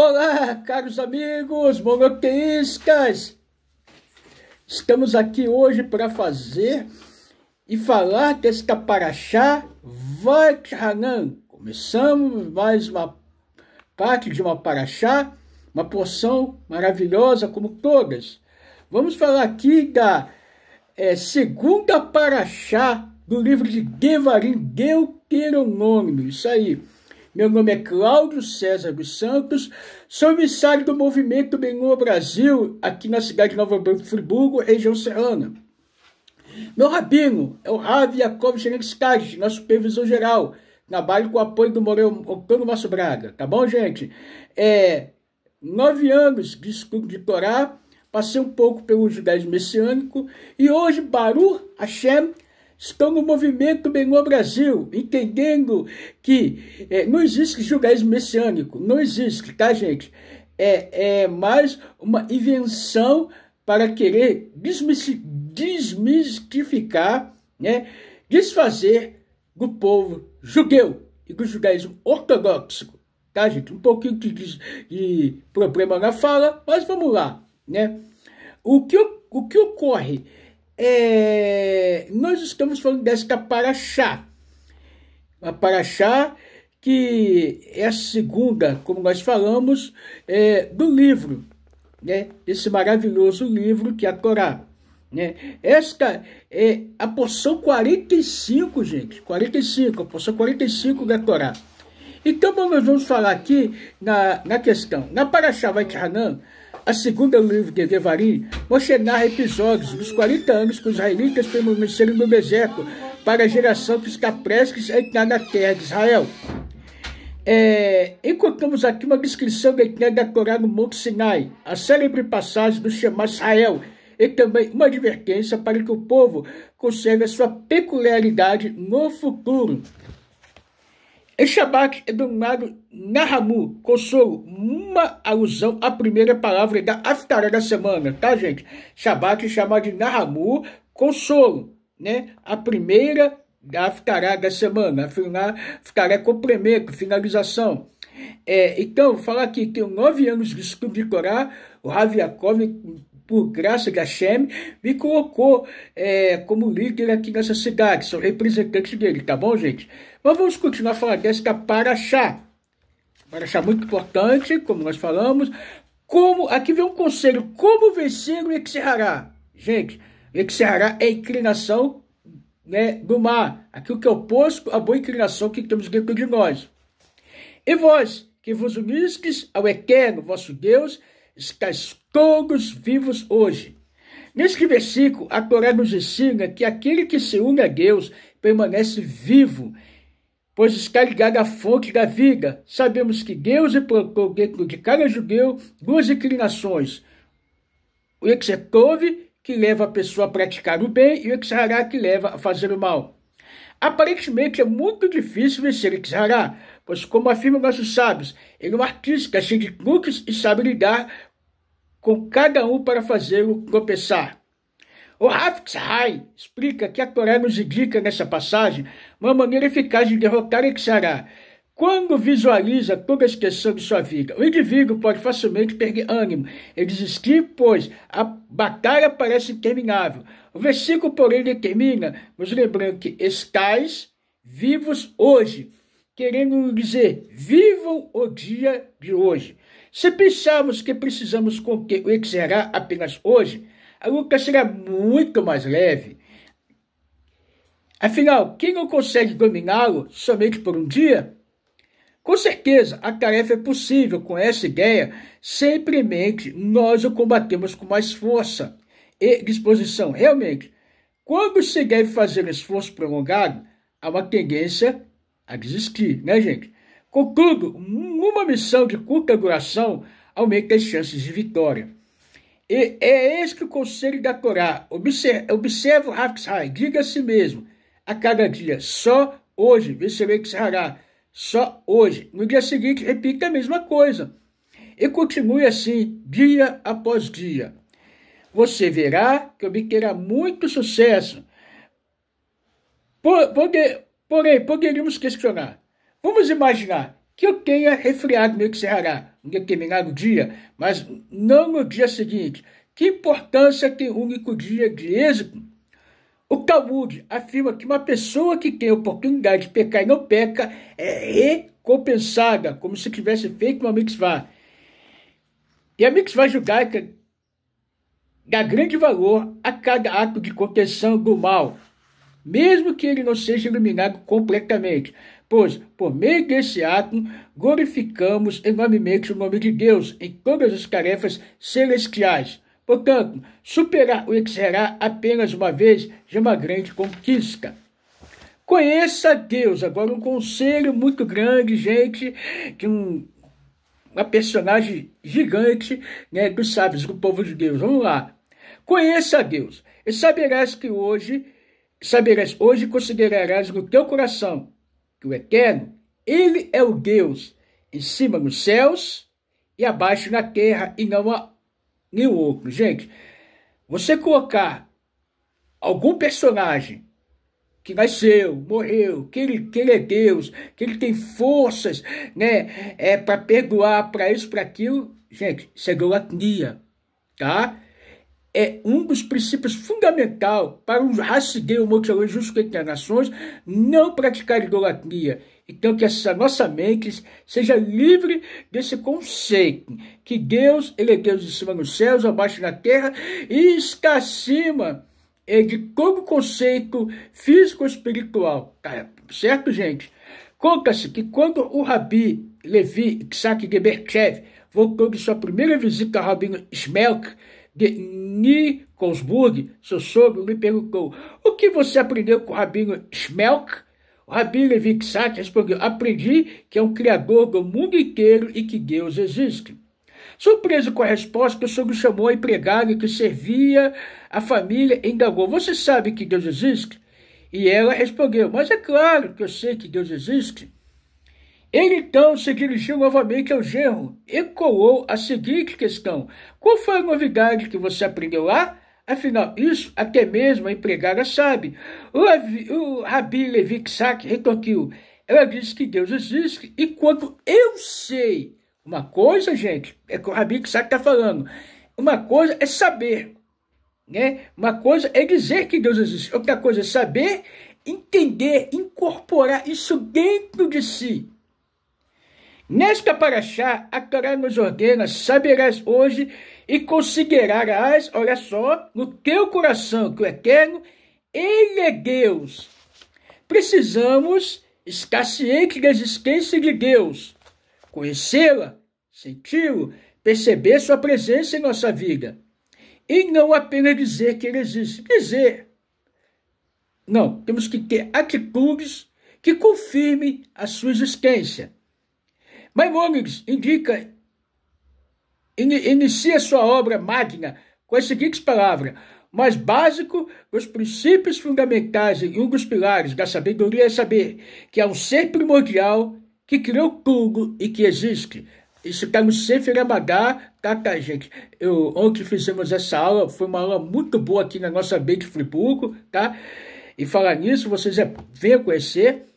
Olá, caros amigos monoteístas! Estamos aqui hoje para fazer e falar desta Paraxá Vajranan. Começamos mais uma parte de uma Paraxá, uma porção maravilhosa como todas. Vamos falar aqui da é, segunda Paraxá do livro de Devarim, Deuteronômio, isso aí. Meu nome é Cláudio César dos Santos, sou emissário do Movimento Benua Brasil, aqui na cidade de Nova Friburgo, região serrana. Meu rabino é o Ravi Jacob Gerenskaj, nosso supervisor geral. Trabalho com o apoio do Morel Ocano Márcio Braga, tá bom, gente? É, nove anos de estudo de Torá, passei um pouco pelo judaísmo messiânico e hoje Baru Hashem estão no movimento Benoa Brasil, entendendo que é, não existe judaísmo messiânico, não existe, tá, gente? É, é mais uma invenção para querer desmistificar, né, desfazer do povo judeu e do judaísmo ortodoxo tá, gente? Um pouquinho de, de, problema na fala, mas vamos lá, né? O que, o que ocorre é, nós estamos falando desta Paraxá. A Paraxá que é a segunda, como nós falamos, é, do livro, né? esse maravilhoso livro que é a Torá. Né? Esta é a porção 45, gente, 45, a porção 45 da Torá. Então, nós vamos falar aqui na, na questão. Na Paraxá Vaikhanan, a segunda livro de Devarim mostra episódios dos 40 anos que os israelitas permaneceram no deserto para a geração que está prestes a entrar na terra de Israel. É, encontramos aqui uma descrição da entrega da Torá no Monte Sinai, a célebre passagem do Shema Israel, e também uma advertência para que o povo conserve a sua peculiaridade no futuro. Enshabat é denominado Nahamu, consolo, uma alusão à primeira palavra da aftará da semana, tá, gente? Shabat é chamado de Nahamu, consolo, né? A primeira da aftará da semana, aftará é complemento, finalização. É, então, vou falar aqui, tenho nove anos de estudo de Corá, o Rav por graça de Hashem, me colocou é, como líder aqui nessa cidade. Sou representante dele, tá bom, gente? Mas vamos continuar falando desta Paraxá. Paraxá muito importante, como nós falamos. Como, aqui vem um conselho, como vencer o Exerrará. Gente, o Exerrará é inclinação né, do mar. Aquilo que é oposto à boa inclinação que temos dentro de nós. E vós, que vos unistes ao Eterno, vosso Deus, estáis todos vivos hoje. Neste versículo, a Torá nos ensina que aquele que se une a Deus permanece vivo, pois está ligado à fonte da vida. Sabemos que Deus implantou é dentro de cada judeu duas inclinações, o Exetov, que leva a pessoa a praticar o bem, e o Exhará, que leva a fazer o mal. Aparentemente é muito difícil vencer o Exhará, pois, como afirmam nossos sábios, ele é um artista cheio de truques e sabe lidar com cada um para fazê-lo tropeçar. O Haftzai explica que a Torá nos indica nessa passagem uma maneira eficaz de derrotar Exará. Quando visualiza toda a questão de sua vida, o indivíduo pode facilmente perder ânimo e desistir, pois a batalha parece interminável. O versículo, porém, determina, nos lembrando que estáis vivos hoje, querendo dizer, vivam o dia de hoje. Se pensarmos que precisamos com que o exerá apenas hoje, a luta será muito mais leve. Afinal, quem não consegue dominá-lo somente por um dia? Com certeza, a tarefa é possível com essa ideia, simplesmente nós o combatemos com mais força e disposição. Realmente, quando se deve fazer um esforço prolongado, há uma tendência a desistir, né, gente? Contudo, uma missão de curta duração aumenta as chances de vitória. E é este o conselho da Torá. Observa, o Haftzai, diga a si mesmo, a cada dia, só hoje vencerei é Tzahara, só hoje. No dia seguinte, repita a mesma coisa. E continue assim, dia após dia. Você verá que obterá muito sucesso. Por, poder, porém, poderíamos questionar, Vamos imaginar que eu tenha resfriado meu Ceará um determinado dia, mas não no dia seguinte. Que importância tem um único dia de êxito? O Talmud afirma que uma pessoa que tem a oportunidade de pecar e não peca é recompensada, como se tivesse feito uma mitzvah. E a mitzvah judaica dá grande valor a cada ato de contenção do mal, mesmo que ele não seja eliminado completamente. Pois, por meio desse ato, glorificamos enormemente o nome de Deus em todas as tarefas celestiais. Portanto, superar o que apenas uma vez já é uma grande conquista. Conheça Deus. Agora, um conselho muito grande, gente, que um, uma personagem gigante né, dos sábios, do povo de Deus. Vamos lá. Conheça Deus e saberás que hoje, saberás hoje, considerarás no teu coração que o Eterno, ele é o Deus em cima nos céus e abaixo na terra, e não há nenhum outro. Gente, você colocar algum personagem que nasceu, morreu, que ele, que ele é Deus, que ele tem forças, né, é, para perdoar, para isso, para aquilo, gente, isso é idolatria, tá? é um dos princípios fundamentais para os racideu moxalões justo entre as nações não praticar idolatria. Então que essa nossa mente seja livre desse conceito que Deus, ele é Deus de cima nos céus, abaixo na terra e está acima é, de todo conceito físico-espiritual, tá? certo gente? Conta-se que quando o Rabi Levi Isaac Geberchev voltou de sua primeira visita ao Rabino Smelk de Nicholsburg, seu sogro, me perguntou: O que você aprendeu com o rabino Schmelk? O rabino Vixak respondeu: Aprendi que é um criador do mundo inteiro e que Deus existe. Surpreso com a resposta, o sogro chamou a empregada que servia a família e indagou: Você sabe que Deus existe? E ela respondeu: Mas é claro que eu sei que Deus existe. Ele então se dirigiu novamente ao genro e colou a seguinte questão: Qual foi a novidade que você aprendeu lá? Afinal, isso até mesmo a empregada sabe. O, o Rabi Levi Sak retorquiu: Ela disse que Deus existe e quanto eu sei. Uma coisa, gente, é que o Rabi Sak está falando. Uma coisa é saber, né? Uma coisa é dizer que Deus existe, outra coisa é saber, entender, incorporar isso dentro de si. Nesta paraxá, a Torá nos ordena, saberás hoje e considerarás, olha só, no teu coração que o Eterno, Ele é Deus. Precisamos estar ciente da existência de Deus, conhecê-la, senti-lo, perceber sua presença em nossa vida. E não apenas dizer que ele existe, dizer. Não, temos que ter atitudes que confirmem a sua existência. Maimônides indica, in, inicia sua obra magna com as seguintes palavras: mais básico os princípios fundamentais e um dos pilares da sabedoria é saber que há um ser primordial que criou tudo e que existe. Isso está no Sefer Amadá, tá, tá, gente? Eu, ontem fizemos essa aula, foi uma aula muito boa aqui na nossa B Friburgo, tá? E falar nisso, vocês é, venham conhecer.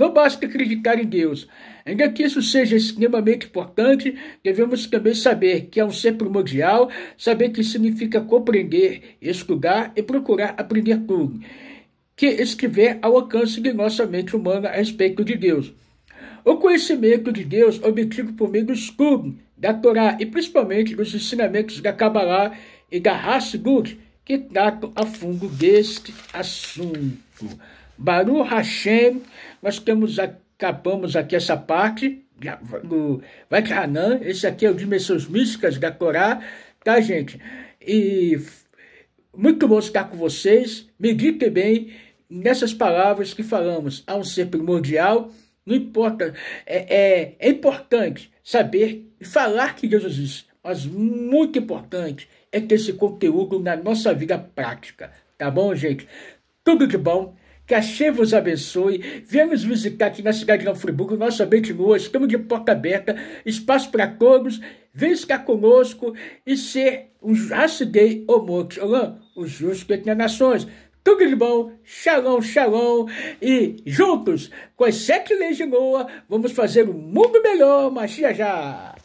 Não basta acreditar em Deus. Ainda que isso seja extremamente importante, devemos também saber que é um ser primordial, saber que significa compreender, estudar e procurar aprender tudo que estiver ao alcance de nossa mente humana a respeito de Deus. O conhecimento de Deus é obtido por meio do estudo da Torá e principalmente dos ensinamentos da Kabbalah e da Hasidut, que tratam a fundo deste assunto. Baru Hashem, nós temos, acabamos aqui essa parte do Hanan, esse aqui é o Dimensões Místicas da Corá, tá, gente? E muito bom estar com vocês, medite bem nessas palavras que falamos, há um ser primordial, não importa, é, é, é importante saber e falar que Deus existe, mas muito importante é ter esse conteúdo na nossa vida prática, tá bom, gente? Tudo de bom que a Xê vos abençoe. Viemos visitar aqui na cidade de Nova Friburgo, nossa continua, estamos de porta aberta, espaço para todos. Vem ficar conosco e ser um acidei homox, um justo é entre as nações. Tudo de bom, shalom, shalom, e juntos, com as sete leis de Noa, vamos fazer um mundo melhor, mas já já!